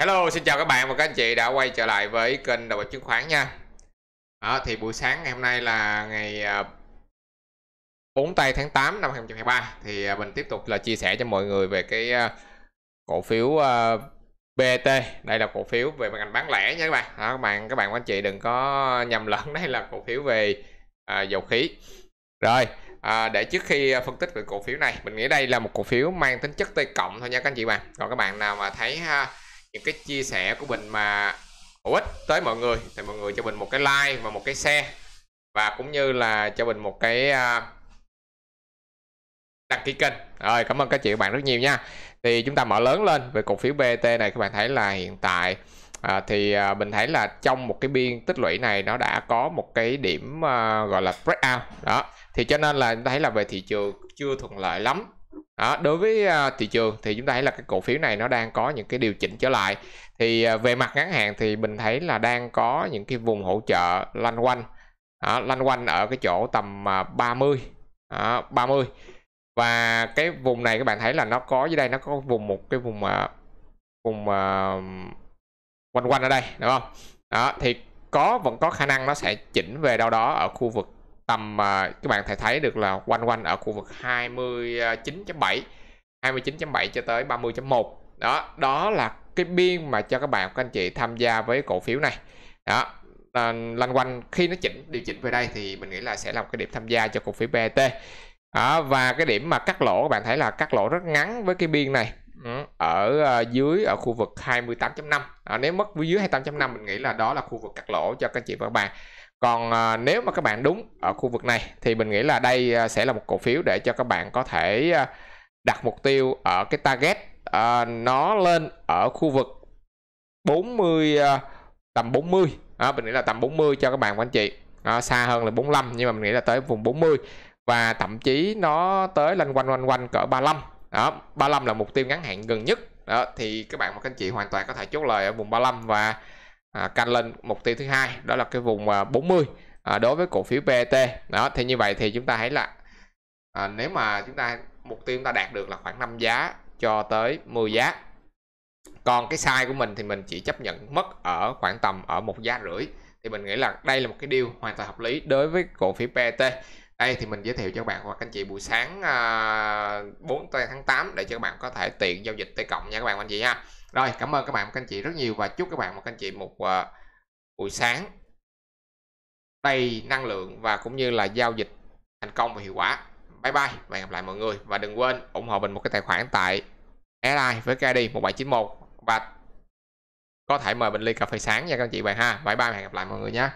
Hello, xin chào các bạn và các anh chị đã quay trở lại với kênh đầu bếp chứng khoán nha. Đó, thì buổi sáng ngày hôm nay là ngày 4 à, tây tháng 8 năm 2023 thì à, mình tiếp tục là chia sẻ cho mọi người về cái à, cổ phiếu BT. Đây là cổ phiếu về ngành bán lẻ nha các bạn. Đó, các bạn các bạn và anh chị đừng có nhầm lẫn đây là cổ phiếu về à, dầu khí. Rồi, à, để trước khi phân tích về cổ phiếu này, mình nghĩ đây là một cổ phiếu mang tính chất T cộng thôi nha các anh chị bạn. Còn các bạn nào mà thấy ha những cái chia sẻ của Bình mà hữu ích tới mọi người thì mọi người cho Bình một cái like và một cái share và cũng như là cho Bình một cái à, đăng ký kênh rồi cảm ơn các chị các bạn rất nhiều nha thì chúng ta mở lớn lên về cổ phiếu BT này các bạn thấy là hiện tại à, thì à, mình thấy là trong một cái biên tích lũy này nó đã có một cái điểm à, gọi là breakout đó thì cho nên là thấy là về thị trường chưa thuận lợi lắm đó, đối với à, thị trường thì chúng ta thấy là cái cổ phiếu này nó đang có những cái điều chỉnh trở lại thì à, về mặt ngắn hạn thì mình thấy là đang có những cái vùng hỗ trợ lanh quanh đó, lanh quanh ở cái chỗ tầm 30 à, đó, 30 và cái vùng này các bạn thấy là nó có dưới đây nó có vùng một cái vùng vùng uh, quanh quanh ở đây đúng không đó thì có vẫn có khả năng nó sẽ chỉnh về đâu đó ở khu vực tầm à, các bạn thể thấy được là quanh quanh ở khu vực 29.7 29.7 cho tới 30.1 đó đó là cái biên mà cho các bạn các anh chị tham gia với cổ phiếu này đó à, lanh quanh khi nó chỉnh điều chỉnh về đây thì mình nghĩ là sẽ là một cái điểm tham gia cho cổ phiếu BT à, và cái điểm mà cắt lỗ các bạn thấy là cắt lỗ rất ngắn với cái biên này ừ, ở à, dưới ở khu vực 28.5 à, nếu mất dưới 28.5 mình nghĩ là đó là khu vực cắt lỗ cho các anh chị và các bạn còn à, nếu mà các bạn đúng ở khu vực này thì mình nghĩ là đây à, sẽ là một cổ phiếu để cho các bạn có thể à, đặt mục tiêu ở cái target à, nó lên ở khu vực 40 à, tầm 40 à, mình nghĩ là tầm 40 cho các bạn và anh chị à, xa hơn là 45 nhưng mà mình nghĩ là tới vùng 40 và thậm chí nó tới lanh quanh quanh quanh cỡ 35 đó 35 là mục tiêu ngắn hạn gần nhất đó thì các bạn và các anh chị hoàn toàn có thể chốt lời ở vùng 35 và à, canh lên mục tiêu thứ hai đó là cái vùng à, 40 à, đối với cổ phiếu PET đó thì như vậy thì chúng ta thấy là à, nếu mà chúng ta mục tiêu chúng ta đạt được là khoảng 5 giá cho tới 10 giá còn cái size của mình thì mình chỉ chấp nhận mất ở khoảng tầm ở một giá rưỡi thì mình nghĩ là đây là một cái điều hoàn toàn hợp lý đối với cổ phiếu PET đây thì mình giới thiệu cho các bạn hoặc anh chị buổi sáng uh, à, 4 tháng 8 để cho các bạn có thể tiện giao dịch T cộng nha các bạn anh chị ha rồi cảm ơn các bạn các anh chị rất nhiều và chúc các bạn một các anh chị một uh, buổi sáng đầy năng lượng và cũng như là giao dịch thành công và hiệu quả bye bye và hẹn gặp lại mọi người và đừng quên ủng hộ mình một cái tài khoản tại Airline với KD 1791 và có thể mời mình ly cà phê sáng nha các anh chị bạn ha bye bye và hẹn gặp lại mọi người nhé